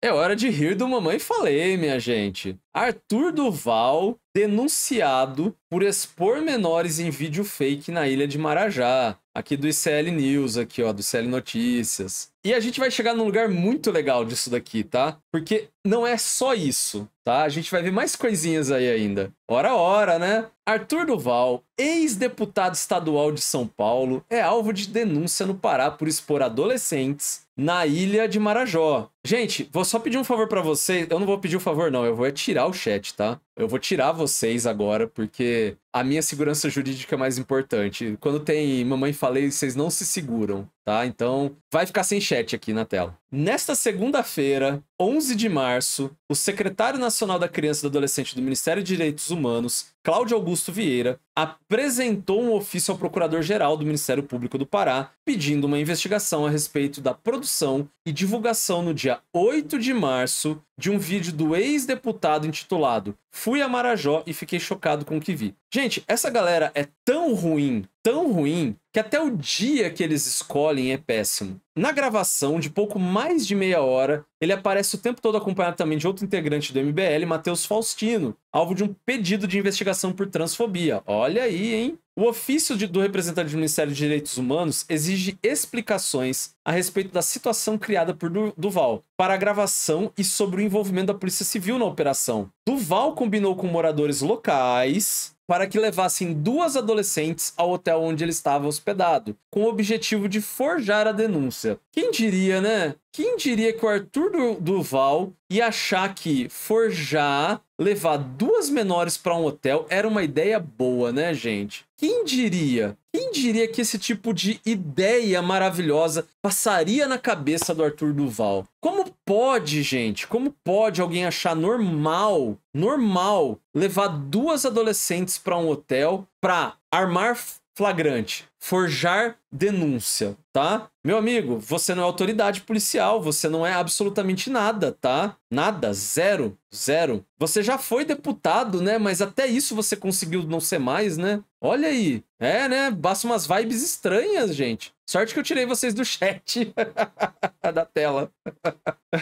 É hora de rir do Mamãe Falei, minha gente. Arthur Duval denunciado por expor menores em vídeo fake na ilha de Marajá aqui do ICL News, aqui, ó, do ICL Notícias. E a gente vai chegar num lugar muito legal disso daqui, tá? Porque não é só isso, tá? A gente vai ver mais coisinhas aí ainda. Ora, ora, né? Arthur Duval, ex-deputado estadual de São Paulo, é alvo de denúncia no Pará por expor adolescentes na ilha de Marajó. Gente, vou só pedir um favor para vocês. Eu não vou pedir um favor, não. Eu vou é tirar o chat, tá? Eu vou tirar vocês agora, porque a minha segurança jurídica é mais importante. Quando tem mamãe falei, vocês não se seguram, tá? Então vai ficar sem chat aqui na tela. Nesta segunda-feira, 11 de março, o secretário nacional da Criança e do Adolescente do Ministério de Direitos Humanos, Cláudio Augusto Vieira, apresentou um ofício ao procurador-geral do Ministério Público do Pará, pedindo uma investigação a respeito da produção e divulgação no dia 8 de março de um vídeo do ex-deputado intitulado Fui a Marajó e fiquei chocado com o que vi. Gente, essa galera é tão ruim tão ruim que até o dia que eles escolhem é péssimo. Na gravação, de pouco mais de meia hora, ele aparece o tempo todo acompanhado também de outro integrante do MBL, Matheus Faustino, alvo de um pedido de investigação por transfobia. Olha aí, hein? O ofício de, do representante do Ministério de Direitos Humanos exige explicações a respeito da situação criada por Duval para a gravação e sobre o envolvimento da Polícia Civil na operação. Duval combinou com moradores locais para que levassem duas adolescentes ao hotel onde ele estava hospedado, com o objetivo de forjar a denúncia. Quem diria, né? Quem diria que o Arthur Duval ia achar que forjar levar duas menores para um hotel era uma ideia boa, né, gente? Quem diria? Quem diria que esse tipo de ideia maravilhosa passaria na cabeça do Arthur Duval? Como pode, gente? Como pode alguém achar normal, normal levar duas adolescentes para um hotel para armar flagrante, forjar denúncia, tá? Meu amigo, você não é autoridade policial, você não é absolutamente nada, tá? Nada, zero, zero. Você já foi deputado, né? Mas até isso você conseguiu não ser mais, né? Olha aí. É, né? Basta umas vibes estranhas, gente. Sorte que eu tirei vocês do chat da tela.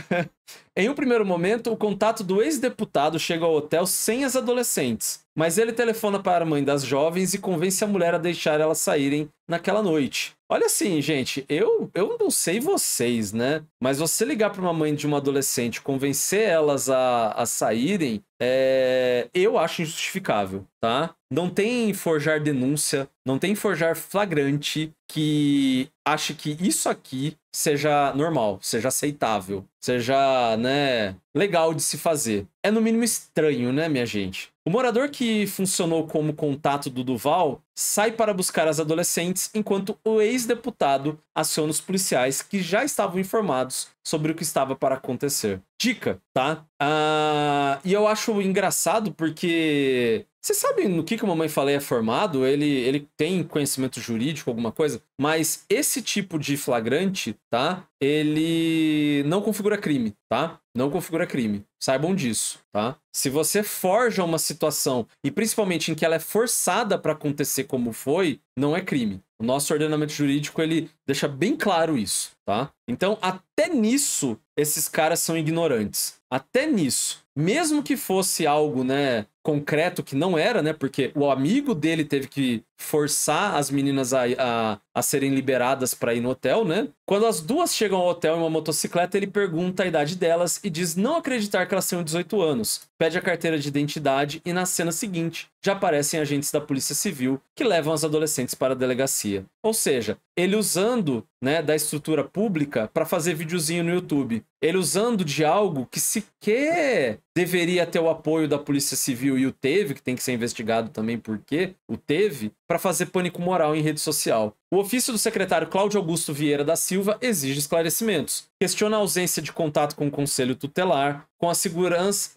em um primeiro momento, o contato do ex-deputado chega ao hotel sem as adolescentes, mas ele telefona para a mãe das jovens e convence a mulher a deixar elas saírem YouTube naquela noite. Olha assim, gente, eu, eu não sei vocês, né? Mas você ligar para uma mãe de uma adolescente, convencer elas a, a saírem, é... eu acho injustificável, tá? Não tem forjar denúncia, não tem forjar flagrante que ache que isso aqui seja normal, seja aceitável, seja, né, legal de se fazer. É no mínimo estranho, né, minha gente? O morador que funcionou como contato do Duval sai para buscar as adolescentes enquanto o ex-deputado aciona os policiais que já estavam informados sobre o que estava para acontecer. Dica, tá? Ah, e eu acho engraçado porque vocês sabem no que, que o Mamãe Falei é formado? Ele, ele tem conhecimento jurídico, alguma coisa? Mas esse tipo de flagrante, tá? Ele não configura crime, tá? Não configura crime. Saibam disso, tá? Se você forja uma situação e principalmente em que ela é forçada para acontecer como foi, não é crime. O nosso ordenamento jurídico ele deixa bem claro isso, tá? Então, até nisso esses caras são ignorantes. Até nisso, mesmo que fosse algo, né, concreto que não era, né? Porque o amigo dele teve que forçar as meninas a, a, a serem liberadas para ir no hotel, né? Quando as duas chegam ao hotel em uma motocicleta, ele pergunta a idade delas e diz não acreditar que elas tenham 18 anos. Pede a carteira de identidade e na cena seguinte, já aparecem agentes da Polícia Civil que levam as adolescentes para a delegacia. Ou seja, ele usando né, da estrutura pública para fazer videozinho no YouTube. Ele usando de algo que sequer deveria ter o apoio da Polícia Civil e o teve, que tem que ser investigado também porque o teve, para fazer pânico moral em rede social. O ofício do secretário Cláudio Augusto Vieira da Silva exige esclarecimentos. Questiona a ausência de contato com o Conselho Tutelar, com a,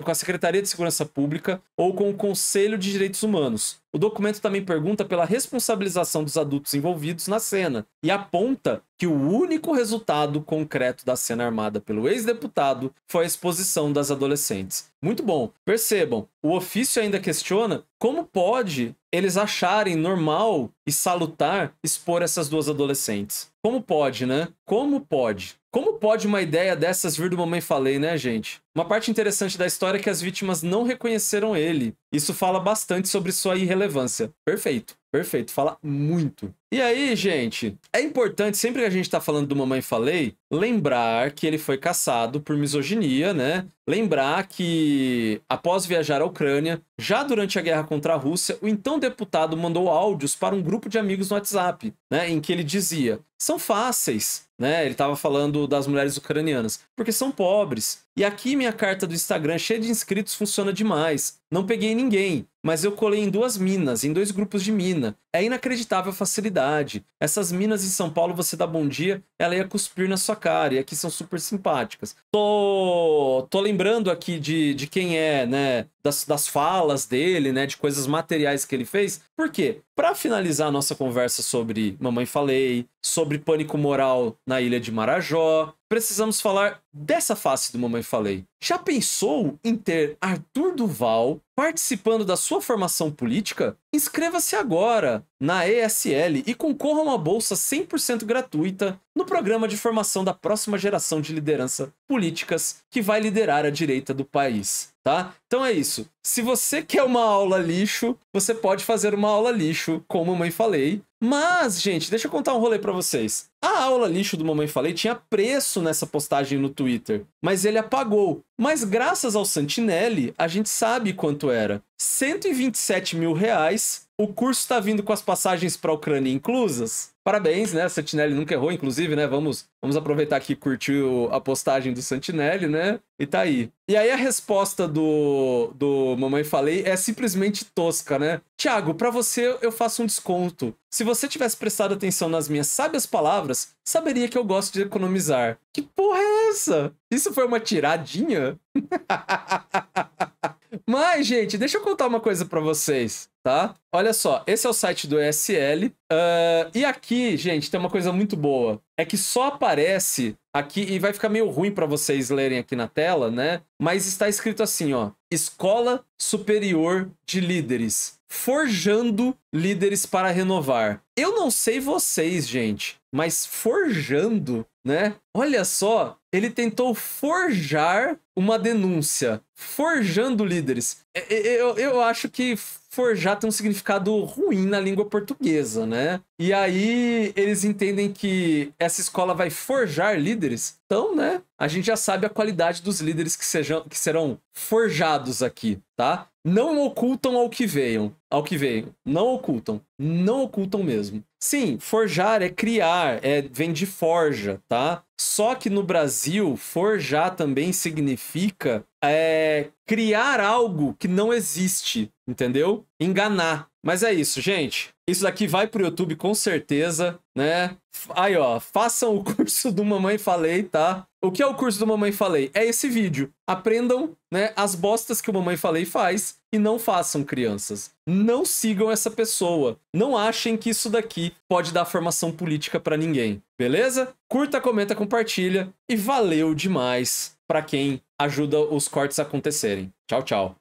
com a Secretaria de Segurança Pública ou com o Conselho de Direitos Humanos. O documento também pergunta pela responsabilização dos adultos envolvidos na cena e aponta que o único resultado concreto da cena armada pelo ex-deputado foi a exposição das adolescentes. Muito bom. Percebam, o ofício ainda questiona como pode eles acharem normal e salutar expor essas duas adolescentes. Como pode, né? Como pode? Como pode uma ideia dessas vir do Mamãe Falei, né, gente? Uma parte interessante da história é que as vítimas não reconheceram ele. Isso fala bastante sobre sua irrelevância. Perfeito, perfeito, fala muito. E aí, gente, é importante, sempre que a gente tá falando do Mamãe Falei, lembrar que ele foi caçado por misoginia, né? Lembrar que, após viajar à Ucrânia, já durante a guerra contra a Rússia, o então deputado mandou áudios para um grupo de amigos no WhatsApp, né? Em que ele dizia: são fáceis, né? Ele tava falando das mulheres ucranianas, porque são pobres. E aqui, minha minha carta do Instagram cheia de inscritos funciona demais. Não peguei ninguém, mas eu colei em duas minas, em dois grupos de mina. É inacreditável a facilidade. Essas minas em São Paulo, você dá bom dia, ela ia cuspir na sua cara, e aqui são super simpáticas. Tô, tô lembrando aqui de, de quem é, né, das, das falas dele, né, de coisas materiais que ele fez. Por quê? Para finalizar a nossa conversa sobre Mamãe Falei, sobre pânico moral na ilha de Marajó, precisamos falar dessa face do Mamãe Falei. Já pensou em ter Arthur Duval participando da sua formação política? Inscreva-se agora na ESL e concorra a uma bolsa 100% gratuita no programa de formação da próxima geração de liderança políticas que vai liderar a direita do país, tá? Então é isso. Se você quer uma aula lixo, você pode fazer uma aula lixo, como a mãe falei. Mas, gente, deixa eu contar um rolê para vocês. A aula lixo do Mamãe Falei tinha preço nessa postagem no Twitter, mas ele apagou. Mas graças ao Santinelli, a gente sabe quanto era. 127 mil reais. O curso está vindo com as passagens para a Ucrânia inclusas. Parabéns, né? A Santinelli nunca errou, inclusive, né? Vamos, vamos aproveitar que curtiu a postagem do Santinelli, né? E tá aí. E aí a resposta do, do Mamãe Falei é simplesmente tosca, né? Tiago, para você eu faço um desconto. Se você tivesse prestado atenção nas minhas sábias palavras, palavras, saberia que eu gosto de economizar. Que porra é essa? Isso foi uma tiradinha? Mas, gente, deixa eu contar uma coisa para vocês, tá? Olha só, esse é o site do ESL. Uh, ah, e aqui, gente, tem uma coisa muito boa. É que só aparece aqui, e vai ficar meio ruim para vocês lerem aqui na tela, né? Mas está escrito assim, ó. Escola Superior de Líderes. Forjando líderes para renovar. Eu não sei vocês, gente, mas forjando, né? Olha só, ele tentou forjar uma denúncia, forjando líderes. É, é, é, eu, eu acho que forjar tem um significado ruim na língua portuguesa, né? E aí eles entendem que essa escola vai forjar líderes. Então, né? A gente já sabe a qualidade dos líderes que, sejam, que serão forjados aqui, tá? Não ocultam ao que venham, ao que veio. Não ocultam, não ocultam mesmo. Sim, forjar é criar, é, vem de forja, tá? Só que no Brasil, forjar também significa é, criar algo que não existe, entendeu? Enganar. Mas é isso, gente. Isso daqui vai pro YouTube com certeza, né? Aí, ó, façam o curso do Mamãe Falei, tá? O que é o curso do Mamãe Falei? É esse vídeo. Aprendam, né, as bostas que o Mamãe Falei faz e não façam crianças. Não sigam essa pessoa. Não achem que isso daqui pode dar formação política para ninguém. Beleza? Curta, comenta, compartilha e valeu demais para quem ajuda os cortes a acontecerem. Tchau, tchau.